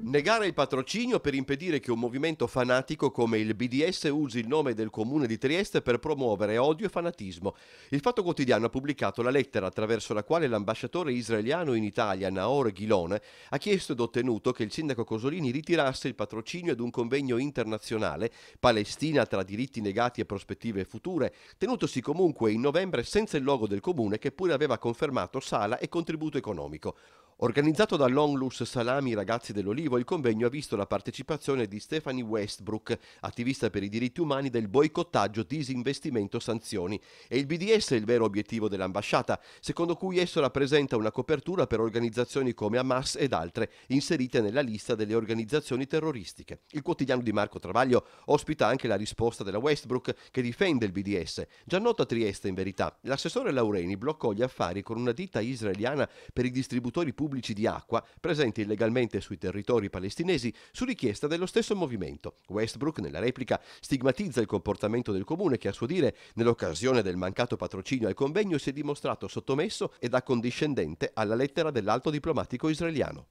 Negare il patrocinio per impedire che un movimento fanatico come il BDS usi il nome del comune di Trieste per promuovere odio e fanatismo. Il Fatto Quotidiano ha pubblicato la lettera attraverso la quale l'ambasciatore israeliano in Italia, Naor Ghilone, ha chiesto ed ottenuto che il sindaco Cosolini ritirasse il patrocinio ad un convegno internazionale, Palestina tra diritti negati e prospettive future, tenutosi comunque in novembre senza il logo del comune che pure aveva confermato sala e contributo economico. Organizzato da Longlus Salami Ragazzi dell'Olivo, il convegno ha visto la partecipazione di Stephanie Westbrook, attivista per i diritti umani del boicottaggio, disinvestimento, sanzioni. E il BDS è il vero obiettivo dell'ambasciata, secondo cui esso rappresenta una copertura per organizzazioni come Hamas ed altre, inserite nella lista delle organizzazioni terroristiche. Il quotidiano di Marco Travaglio ospita anche la risposta della Westbrook che difende il BDS. Già nota a Trieste, in verità, l'assessore Laureni bloccò gli affari con una ditta israeliana per i distributori pubblici pubblici di acqua presenti illegalmente sui territori palestinesi su richiesta dello stesso movimento. Westbrook nella replica stigmatizza il comportamento del comune che a suo dire nell'occasione del mancato patrocinio al convegno si è dimostrato sottomesso ed accondiscendente alla lettera dell'alto diplomatico israeliano.